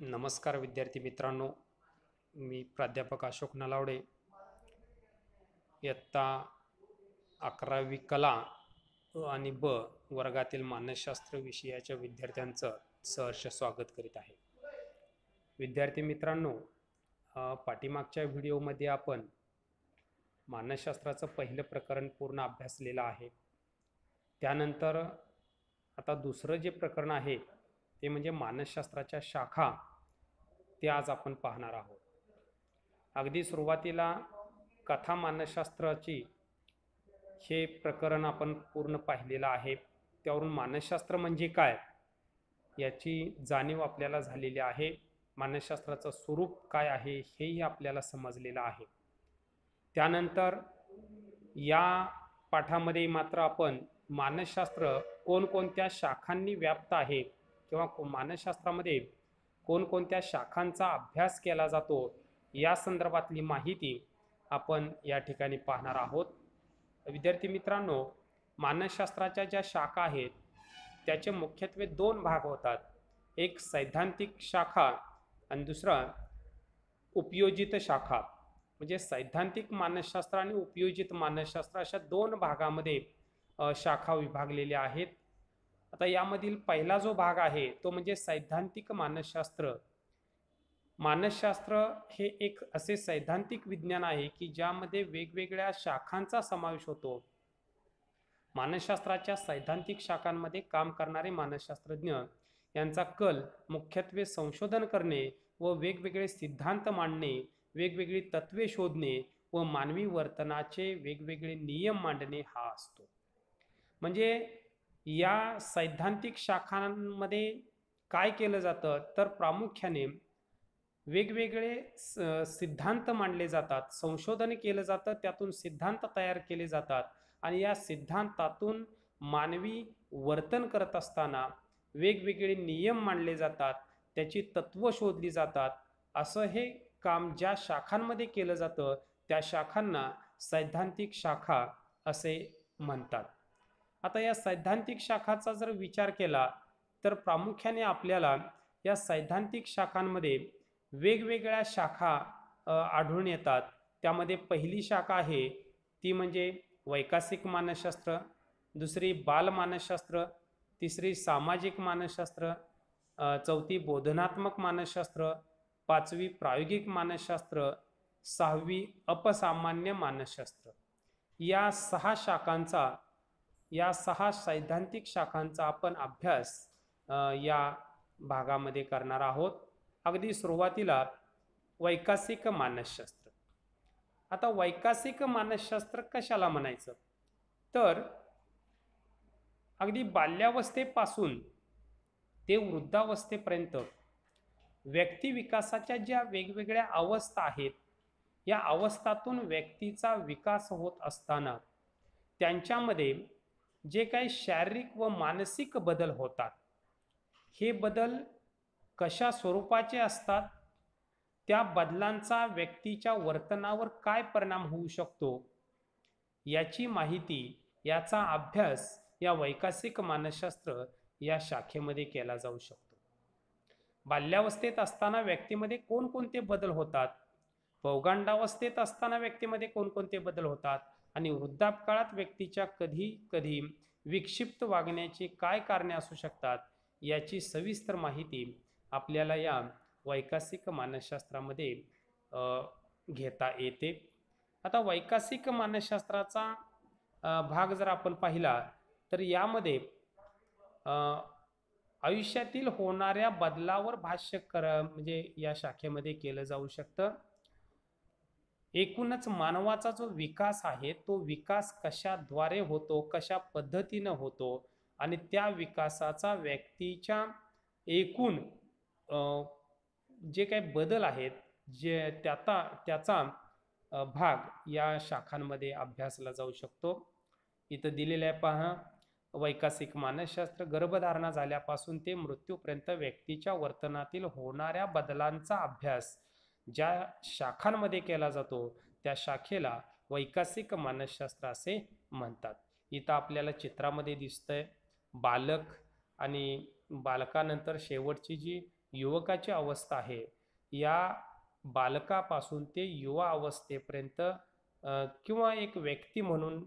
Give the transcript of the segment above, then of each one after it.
नमस्कार विद्यार्थी मित्रांनो मी प्राध्यापक अशोक नलावडे इयत्ता अकरावी कला आणि ब वर्गातील मानसशास्त्र विषयाच्या विद्यार्थ्यांचं सहर्ष स्वागत करीत आहे विद्यार्थी मित्रांनो पाठीमागच्या व्हिडिओमध्ये आपण मानसशास्त्राचं पहिलं प्रकरण पूर्ण अभ्यासलेलं आहे त्यानंतर आता दुसरं जे प्रकरण आहे ते म्हणजे मानसशास्त्राच्या शाखा ते आज आपण पाहणार आहोत अगदी सुरुवातीला कथा मानसशास्त्राची हे प्रकरण आपण पूर्ण पाहिलेलं आहे त्यावरून मानसशास्त्र म्हणजे काय याची जाणीव आपल्याला झालेली आहे मानसशास्त्राचं स्वरूप काय आहे हेही आपल्याला समजलेलं आहे त्यानंतर या पाठामध्ये मात्र आपण मानसशास्त्र कोणकोणत्या शाखांनी व्याप्त आहे किंवा मानसशास्त्रामध्ये कोणकोणत्या शाखांचा अभ्यास केला जातो या संदर्भातली माहिती आपण या ठिकाणी पाहणार आहोत विद्यार्थी मित्रांनो मानसशास्त्राच्या ज्या शाखा आहेत त्याचे मुख्यत्वे दोन भाग होतात एक सैद्धांतिक शाखा आणि दुसरा उपयोजित शाखा म्हणजे सैद्धांतिक मानसशास्त्र आणि उपयोजित मानसशास्त्र अशा दोन भागामध्ये शाखा विभागलेल्या आहेत आता यामधील पहिला जो भाग आहे तो म्हणजे सैद्धांतिक मानसशास्त्र मानसशास्त्र हे एक असे सैद्धांतिक विज्ञान आहे की ज्यामध्ये वेगवेगळ्या शाखांचा समावेश होतो मानसशास्त्राच्या सैद्धांतिक शाखांमध्ये काम करणारे मानसशास्त्रज्ञ यांचा कल मुख्यत्वे संशोधन करणे व वेगवेगळे सिद्धांत मांडणे वेगवेगळी तत्वे शोधणे व मानवी वर्तनाचे वेगवेगळे नियम मांडणे हा असतो म्हणजे या सैद्धांतिक शाखांमध्ये काय केलं जातं तर प्रामुख्याने वेगवेगळे सिद्धांत मांडले जातात संशोधन केलं जातं त्यातून सिद्धांत तयार केले जातात आणि या सिद्धांतातून मानवी वर्तन करत असताना वेगवेगळे नियम मांडले जातात त्याची तत्त्व शोधली जातात असं हे काम ज्या शाखांमध्ये केलं जातं त्या शाखांना सैद्धांतिक शाखा असे म्हणतात आता या सैद्धांतिक शाखाचा जर विचार केला तर प्रामुख्याने आपल्याला या सैद्धांतिक शाखांमध्ये वेगवेगळ्या शाखा आढळून येतात त्यामध्ये पहिली शाखा आहे ती म्हणजे वैकासिक मानसशास्त्र दुसरी बालमानसशास्त्र तिसरी सामाजिक मानसशास्त्र चौथी बोधनात्मक मानसशास्त्र पाचवी प्रायोगिक मानसशास्त्र सहावी अपसामान्य मानसशास्त्र या सहा शाखांचा या सहा सैद्धांतिक शाखांचा आपण अभ्यास या भागामध्ये करणार आहोत अगदी सुरुवातीला वैकासिक मानसशास्त्र आता वैकासिक मानसशास्त्र कशाला म्हणायचं तर अगदी बाल्यावस्थेपासून ते वृद्धावस्थेपर्यंत व्यक्तिविकासाच्या ज्या वेगवेगळ्या अवस्था आहेत या अवस्थातून व्यक्तीचा विकास होत असताना त्यांच्यामध्ये जे काही शारीरिक व मानसिक बदल होतात हे बदल कशा स्वरूपाचे असतात त्या बदलांचा व्यक्तीच्या वर्तनावर काय परिणाम होऊ शकतो याची माहिती याचा अभ्यास या वैकासिक मानसशास्त्र या शाखेमध्ये केला जाऊ शकतो बाल्यावस्थेत असताना व्यक्तीमध्ये कोणकोणते बदल होतात पौगांडावस्थेत असताना व्यक्तीमध्ये कोणकोणते बदल होतात आणि वृद्धापकाळात व्यक्तीच्या कधी कधी विक्षिप्त वागण्याचे काय कारणे असू शकतात याची सविस्तर माहिती आपल्याला या वैकासिक मानसशास्त्रामध्ये घेता येते आता वैकासिक मानसशास्त्राचा भाग जर आपण पाहिला तर यामध्ये आयुष्यातील होणाऱ्या बदलावर भाष्य कर म्हणजे या शाखेमध्ये केलं जाऊ शकतं एकूणच मानवाचा जो विकास आहे तो विकास कशाद्वारे होतो कशा पद्धतीनं होतो आणि त्या विकासाचा व्यक्तीच्या एकूण जे काही बदल आहेत जे त्याचा त्याचा भाग या शाखांमध्ये अभ्यासला जाऊ शकतो इथं दिलेलं पहा वैकासिक मानसशास्त्र गर्भधारणा झाल्यापासून ते मृत्यूपर्यंत व्यक्तीच्या वर्तनातील होणाऱ्या बदलांचा अभ्यास ज्या शाखांमध्ये केला जातो त्या शाखेला वैकासिक मानसशास्त्र असे म्हणतात इथं आपल्याला चित्रामध्ये दिसतंय बालक आणि बालकानंतर शेवटची जी युवकाची अवस्था आहे या बालकापासून ते युवा अवस्थेपर्यंत किंवा एक व्यक्ती म्हणून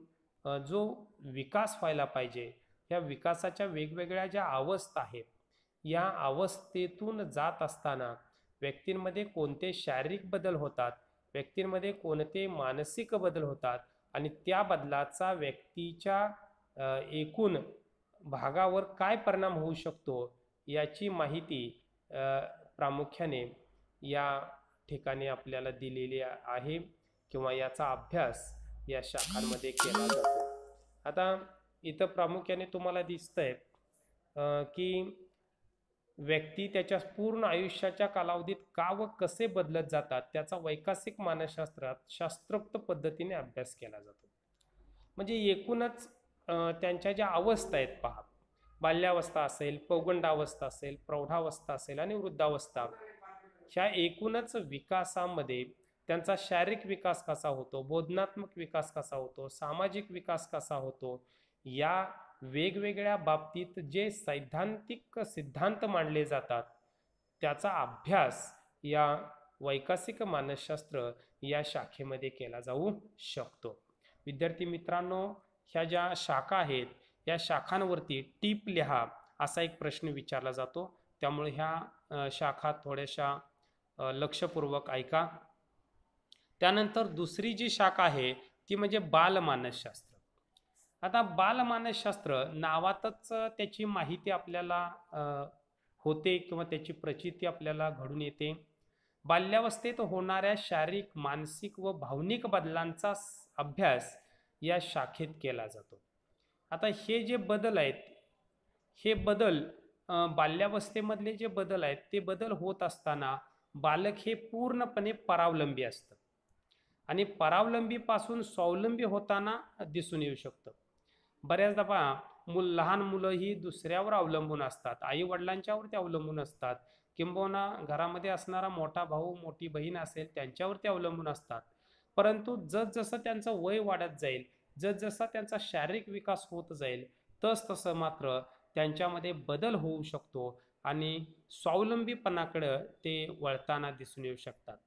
जो विकास व्हायला पाहिजे या विकासाच्या वेगवेगळ्या ज्या अवस्था आहेत या अवस्थेतून जात असताना व्यक्तींमध्ये कोणते शारीरिक बदल होतात व्यक्तींमध्ये कोणते मानसिक बदल होतात आणि त्या बदलाचा व्यक्तीच्या एकूण भागावर काय परिणाम होऊ शकतो याची माहिती प्रामुख्याने या ठिकाणी आपल्याला दिलेली आहे किंवा याचा अभ्यास या शाखांमध्ये केला जातो आता इथं प्रामुख्याने तुम्हाला दिसतंय की व्यक्ती त्याच्या पूर्ण आयुष्याच्या कालावधीत का व कसे बदलत जातात त्याचा वैकासिक मानसशास्त्रात शास्त्रोक्त पद्धतीने अभ्यास केला जातो म्हणजे एकूणच त्यांच्या ज्या अवस्था आहेत पहा बाल्यावस्था असेल पौगंडावस्था असेल प्रौढावस्था असेल आणि वृद्धावस्था ह्या एकूणच विकासामध्ये त्यांचा शारीरिक विकास कसा होतो बोधनात्मक विकास कसा होतो सामाजिक विकास कसा होतो या वेगवेगळ्या बाबतीत जे सैद्धांतिक सिद्धांत मांडले जातात त्याचा अभ्यास या वैकासिक मानसशास्त्र या शाखेमध्ये केला जाऊ शकतो विद्यार्थी मित्रांनो ह्या ज्या शाखा आहेत या शाखांवरती टीप लिहा असा एक प्रश्न विचारला जातो त्यामुळे ह्या शाखा थोड्याशा लक्षपूर्वक ऐका त्यानंतर दुसरी जी शाखा आहे ती म्हणजे बालमानसशास्त्र आता बालमानसशास्त्र नावातच त्याची माहिती आपल्याला होते किंवा त्याची प्रचिती आपल्याला घडून येते बाल्यावस्थेत होणाऱ्या शारीरिक मानसिक व भावनिक बदलांचा अभ्यास या शाखेत केला जातो आता हे जे बदल आहेत हे बदल बाल्यावस्थेमधले जे बदल आहेत ते बदल होत असताना बालक हे पूर्णपणे परावलंबी असतं आणि परावलंबीपासून स्वावलंबी होताना दिसून येऊ शकतं बऱ्याचदा पहा मुल लहान मुलं ही दुसऱ्यावर अवलंबून असतात आई वडिलांच्यावरती अवलंबून असतात किंबहुना घरामध्ये असणारा मोठा भाऊ मोठी बहीण असेल त्यांच्यावरती अवलंबून असतात परंतु जसजसं त्यांचं वय वाढत जाईल जसजसा त्यांचा शारीरिक विकास होत जाईल तस तसं मात्र त्यांच्यामध्ये बदल होऊ शकतो आणि स्वावलंबीपणाकडं ते वळताना दिसून येऊ शकतात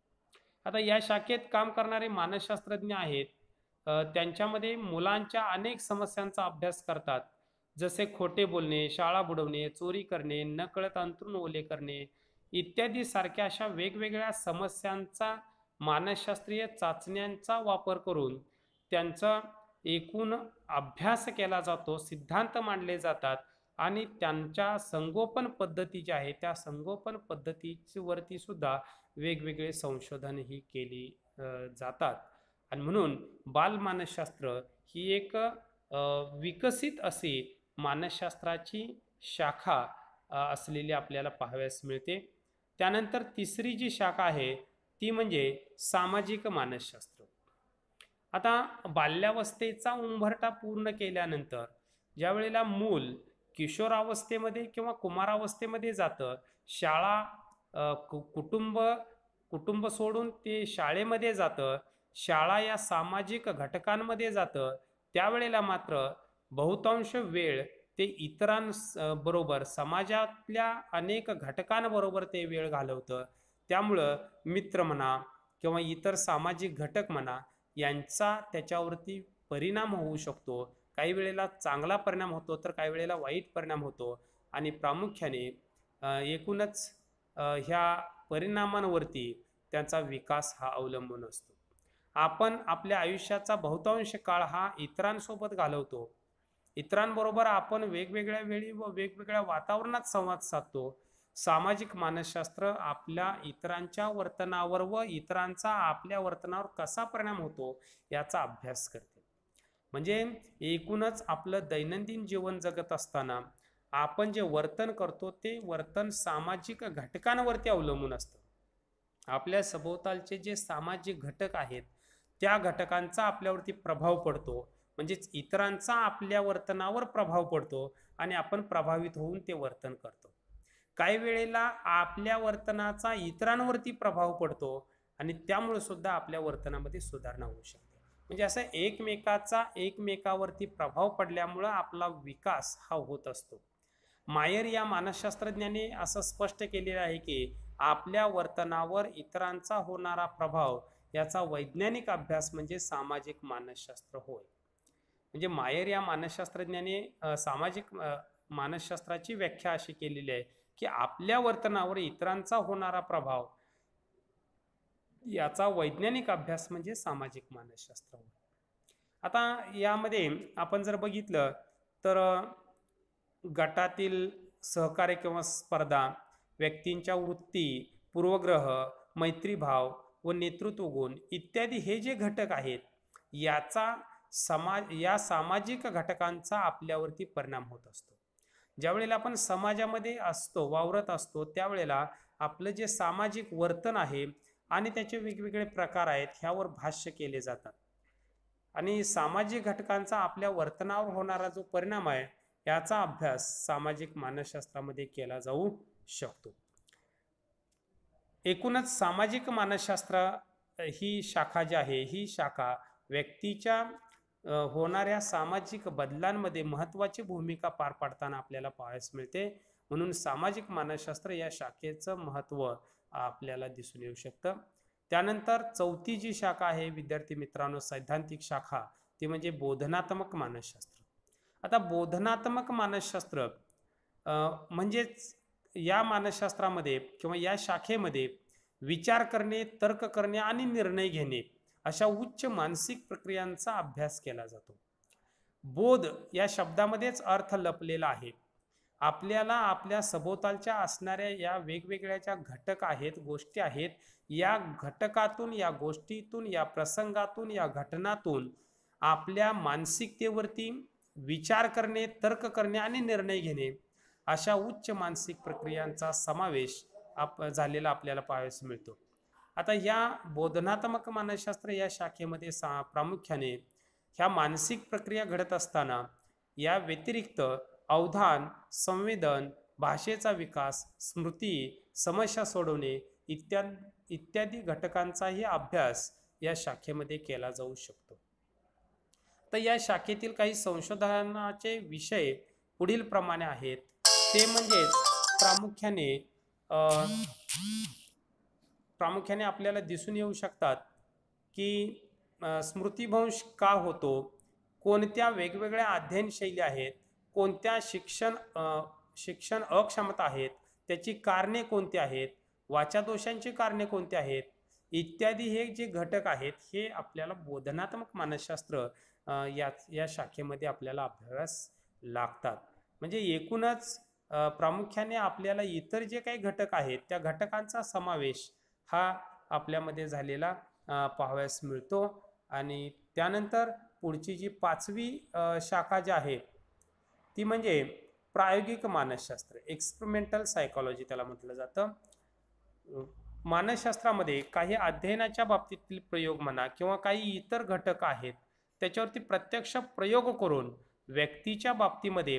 आता या शाखेत काम करणारे मानसशास्त्रज्ञ आहेत त्यांच्यामध्ये मुलांच्या अनेक समस्यांचा अभ्यास करतात जसे खोटे बोलणे शाळा बुडवणे चोरी करणे नकळत अंतरून ओले करणे इत्यादी सारख्या अशा वेगवेगळ्या समस्यांचा मानसशास्त्रीय चाचण्यांचा वापर करून त्यांचा एकूण अभ्यास केला जातो सिद्धांत मांडले जातात आणि त्यांच्या संगोपन पद्धती ज्या आहे त्या संगोपन पद्धतीवरती सुद्धा वेगवेगळे संशोधनही केली जातात आणि म्हणून बालमानसशास्त्र ही एक विकसित अशी मानसशास्त्राची शाखा असलेली आपल्याला पाहाव्यास मिळते त्यानंतर तिसरी जी शाखा आहे ती म्हणजे सामाजिक मानसशास्त्र आता बाल्यावस्थेचा उंभरटा पूर्ण केल्यानंतर ज्या वेळेला मूल किशोरावस्थेमध्ये किंवा कुमारावस्थेमध्ये जातं शाळा कुटुंब कुटुंब सोडून ते शाळेमध्ये जातं शाळा या सामाजिक घटकांमध्ये जातं त्यावेळेला मात्र बहुतांश वेळ ते इतरांस बरोबर समाजातल्या अनेक घटकांबरोबर ते वेळ घालवतं त्यामुळं मित्र म्हणा किंवा इतर सामाजिक घटक म्हणा यांचा त्याच्यावरती परिणाम होऊ शकतो काही वेळेला चांगला परिणाम होतो तर काही वेळेला वाईट परिणाम होतो आणि प्रामुख्याने एकूणच ह्या परिणामांवरती त्यांचा विकास हा अवलंबून असतो आपण आपल्या आयुष्याचा बहुतांश काळ हा इतरांसोबत घालवतो इतरांबरोबर आपण वेगवेगळ्या वेळी व वेगवेगळ्या वातावरणात संवाद साधतो सामाजिक मानसशास्त्र आपल्या इतरांच्या वर्तनावर व इतरांचा आपल्या वर्तनावर कसा परिणाम होतो याचा अभ्यास करते म्हणजे एकूणच आपलं दैनंदिन जीवन जगत असताना आपण जे वर्तन करतो ते वर्तन सामाजिक घटकांवरती अवलंबून असतं आपल्या सभोवतालचे जे सामाजिक घटक आहेत त्या घटकांचा आपल्यावरती प्रभाव पडतो म्हणजेच इतरांचा आपल्या वर्तनावर प्रभाव पडतो आणि आपण प्रभावित होऊन ते वर्तन करतो काही वेळेला आपल्या वर्तनाचा इतरांवरती प्रभाव पडतो आणि त्यामुळे सुद्धा आपल्या वर्तनामध्ये सुधारणा होऊ शकते म्हणजे असं एकमेकाचा एकमेकावरती प्रभाव पडल्यामुळं आपला विकास हा होत असतो मायर या मानसशास्त्रज्ञाने असं स्पष्ट केलेलं आहे की आपल्या वर्तनावर इतरांचा होणारा प्रभाव याचा वैज्ञानिक अभ्यास म्हणजे सामाजिक मानसशास्त्र होय म्हणजे मायर या मानसशास्त्रज्ञाने सामाजिक मानसशास्त्राची व्याख्या अशी केलेली आहे की आपल्या वर्तनावर इतरांचा होणारा प्रभाव याचा वैज्ञानिक अभ्यास म्हणजे सामाजिक मानसशास्त्र होय आता यामध्ये आपण जर बघितलं तर गटातील सहकार्य किंवा स्पर्धा व्यक्तींच्या वृत्ती पूर्वग्रह मैत्रीभाव व नेतृत्व गुण इत्यादी हे जे घटक आहेत याचा समाज या सामाजिक घटकांचा आपल्यावरती परिणाम होत असतो ज्यावेळेला आपण समाजामध्ये असतो वावरत असतो त्यावेळेला आपलं जे सामाजिक वर्तन आहे आणि त्याचे वेगवेगळे प्रकार आहेत ह्यावर भाष्य केले जातात आणि सामाजिक घटकांचा आपल्या वर्तनावर होणारा जो परिणाम आहे याचा अभ्यास सामाजिक मानसशास्त्रामध्ये केला जाऊ शकतो एकूणच सामाजिक मानसशास्त्र ही शाखा जी आहे ही शाखा व्यक्तीच्या होणाऱ्या सामाजिक बदलांमध्ये महत्त्वाची भूमिका पार पाडताना आपल्याला पाहायस मिळते म्हणून सामाजिक मानसशास्त्र या शाखेचं महत्त्व आपल्याला दिसून येऊ शकतं त्यानंतर चौथी जी शाखा आहे विद्यार्थी मित्रांनो सैद्धांतिक शाखा ती म्हणजे बोधनात्मक मानसशास्त्र आता बोधनात्मक मानसशास्त्र म्हणजेच या मानसशास्त्रामध्ये किंवा या शाखेमध्ये विचार करणे तर्क करणे आणि निर्णय घेणे अशा उच्च मानसिक प्रक्रियांचा अभ्यास केला जातो बोध या शब्दामध्येच अर्थ लपलेला आहे आपल्याला आपल्या सभोवतालच्या असणाऱ्या या वेगवेगळ्या ज्या घटक आहेत गोष्टी आहेत या घटकातून या गोष्टीतून या प्रसंगातून या घटनातून आपल्या मानसिकतेवरती विचार करणे तर्क करणे आणि निर्णय घेणे अशा उच्च मानसिक प्रक्रियांचा समावेश आप झालेला आपल्याला पाहायस मिळतो आता या बोधनात्मक मानसशास्त्र या शाखेमध्ये सा प्रामुख्याने ह्या मानसिक प्रक्रिया घडत असताना या व्यतिरिक्त अवधान संवेदन भाषेचा विकास स्मृती समस्या सोडवणे इत्या इत्यादी घटकांचाही अभ्यास या शाखेमध्ये केला जाऊ शकतो तर या शाखेतील काही संशोधनाचे विषय पुढील प्रमाणे आहेत ते म्हणजेच प्रामुख्याने प्रामुख्याने आपल्याला दिसून येऊ शकतात की स्मृतिभंश का होतो कोणत्या वेगवेगळ्या अध्ययन शैली आहेत कोणत्या शिक्षण शिक्षण अक्षमता आहेत त्याची कारणे कोणती आहेत वाचादोषांची कारणे कोणती आहेत इत्यादी हे जे घटक आहेत हे आपल्याला बोधनात्मक मानसशास्त्र या या शाखेमध्ये आपल्याला अभ्यास लागतात म्हणजे एकूणच प्रामुख्याने आपल्याला इतर जे काही घटक आहेत त्या घटकांचा समावेश हा आपल्यामध्ये झालेला पाहावयास मिळतो आणि त्यानंतर पुढची जी पाचवी शाखा जी आहे ती म्हणजे प्रायोगिक मानसशास्त्र एक्सपेरिमेंटल सायकॉलॉजी त्याला म्हटलं जातं मानसशास्त्रामध्ये काही अध्ययनाच्या बाबतीतील प्रयोग म्हणा किंवा काही इतर घटक आहेत त्याच्यावरती प्रत्यक्ष प्रयोग करून व्यक्तीच्या बाबतीमध्ये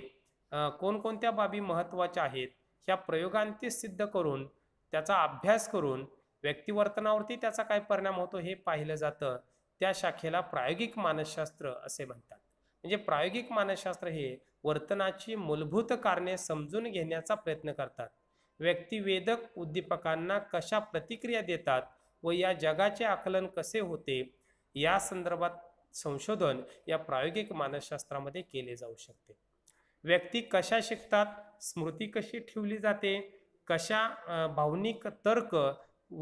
कोणकोणत्या बाबी महत्त्वाच्या आहेत ह्या प्रयोगांती सिद्ध करून त्याचा अभ्यास करून व्यक्तिवर्तनावरती त्याचा काय परिणाम होतो हे पाहिलं जातं त्या शाखेला प्रायोगिक मानसशास्त्र असे म्हणतात म्हणजे प्रायोगिक मानसशास्त्र हे वर्तनाची मूलभूत कारणे समजून घेण्याचा प्रयत्न करतात व्यक्तिवेदक उद्दीपकांना कशा प्रतिक्रिया देतात व या जगाचे आकलन कसे होते या संदर्भात संशोधन या प्रायोगिक मानसशास्त्रामध्ये केले जाऊ शकते व्यक्ती कशा शिकतात स्मृती कशी ठेवली जाते कशा भावनिक तर्क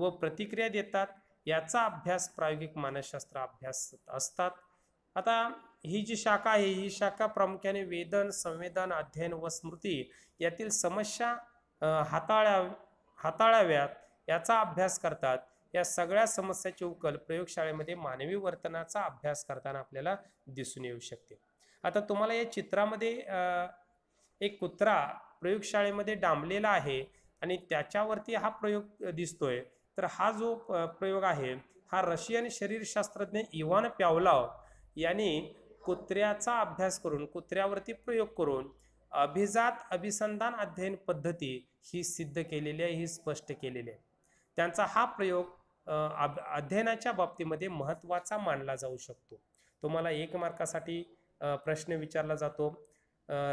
व प्रतिक्रिया देतात याचा अभ्यास प्रायोगिक मानसशास्त्र अभ्यास असतात आता ही जी शाखा आहे ही शाखा प्रामुख्याने वेदन संवेदन अध्ययन व स्मृती यातील समस्या हाताळ्या हाताळाव्यात याचा अभ्यास करतात या सगळ्या समस्याचे उकल प्रयोगशाळेमध्ये मानवी वर्तनाचा अभ्यास करताना आपल्याला दिसून येऊ शकते आता तुम्हाला या चित्रामध्ये एक कुत्रा प्रयोगशाळेमध्ये डांबलेला आहे आणि त्याच्यावरती हा प्रयोग दिसतोय तर हा जो प्रयोग आहे हा रशियन शरीरशास्त्रज्ञ इवान प्यावलाव यांनी कुत्र्याचा अभ्यास करून कुत्र्यावरती प्रयोग करून अभिजात अभिसंधान अध्ययन पद्धती ही सिद्ध केलेली आहे ही स्पष्ट केलेली आहे त्यांचा हा प्रयोग अध्ययनाच्या बाबतीमध्ये महत्त्वाचा मानला जाऊ शकतो तुम्हाला एक मार्कासाठी प्रश्न विचारला जातो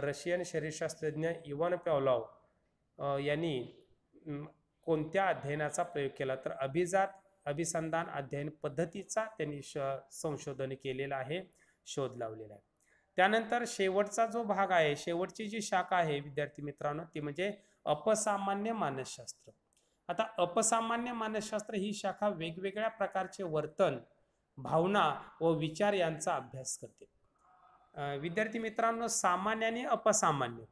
रशियन शरीरशास्त्रज्ञ इवान पॅवलॉव यांनी कोणत्या अध्ययनाचा प्रयोग केला तर अभिजात अभिसंधान अध्ययन पद्धतीचा त्यांनी श संशोधन केलेला आहे शोध लावलेला आहे त्यानंतर शेवटचा जो भाग आहे शेवटची जी शाखा आहे विद्यार्थी मित्रांनो ती म्हणजे अपसामान्य मानसशास्त्र आता अपसामान्य मानसशास्त्र ही शाखा वेगवेगळ्या प्रकारचे वर्तन भावना व विचार यांचा अभ्यास करते विद्यार्थी मित्रांनो सामान्य आणि अपसामान्य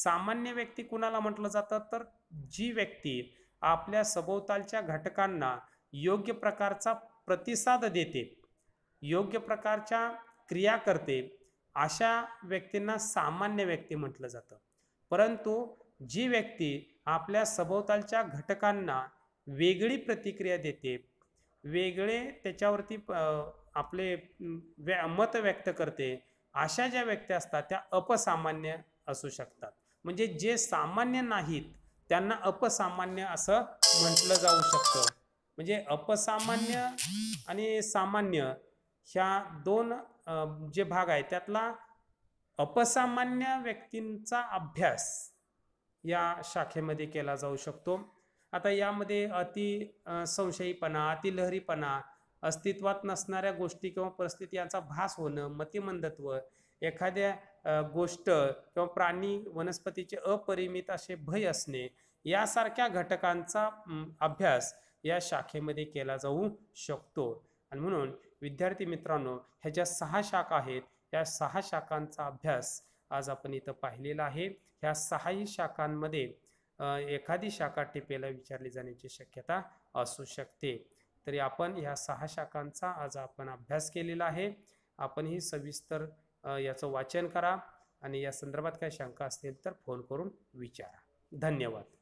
सामान्य व्यक्ती कुणाला म्हटलं जातं तर जी व्यक्ती आपल्या सभोवतालच्या घटकांना योग्य प्रकारचा प्रतिसाद देते योग्य प्रकारच्या क्रिया करते अशा व्यक्तींना सामान्य व्यक्ती म्हटलं जातं परंतु जी व्यक्ती आपल्या सभोवतालच्या घटकांना वेगळी प्रतिक्रिया देते वेगळे त्याच्यावरती आपले व्य मत व्यक्त करते अशा ज्या व्यक्ती असतात त्या अपसामान्य असू शकतात म्हणजे जे सामान्य नाहीत त्यांना अपसामान्य असं म्हटलं जाऊ शकतं म्हणजे अपसामान्य आणि सामान्य ह्या दोन जे भाग आहेत त्यातला अपसामान्य व्यक्तींचा अभ्यास या शाखेमध्ये केला जाऊ शकतो आता यामध्ये अति संशयीपणा अतिलहरीपणा अस्तित्वात नसणाऱ्या गोष्टी किंवा परिस्थिती यांचा भास होणं मतिमंदत्व एखाद्या गोष्ट किंवा प्राणी वनस्पतीचे अपरिमित असे भय असणे यासारख्या घटकांचा अभ्यास या शाखेमध्ये केला जाऊ शकतो आणि म्हणून विद्यार्थी मित्रांनो ह्या ज्या सहा शाखा आहेत या सहा शाखांचा अभ्यास आज आपण इथं पाहिलेला आहे ह्या सहाही शाखांमध्ये एखादी शाखा टिपेला विचारली जाण्याची शक्यता असू शकते तरी आपण ह्या सहा शाखांचा आज आपण अभ्यास केलेला आहे आपण ही सविस्तर याचं वाचन करा आणि या संदर्भात काही शंका असतील तर फोन करून विचारा धन्यवाद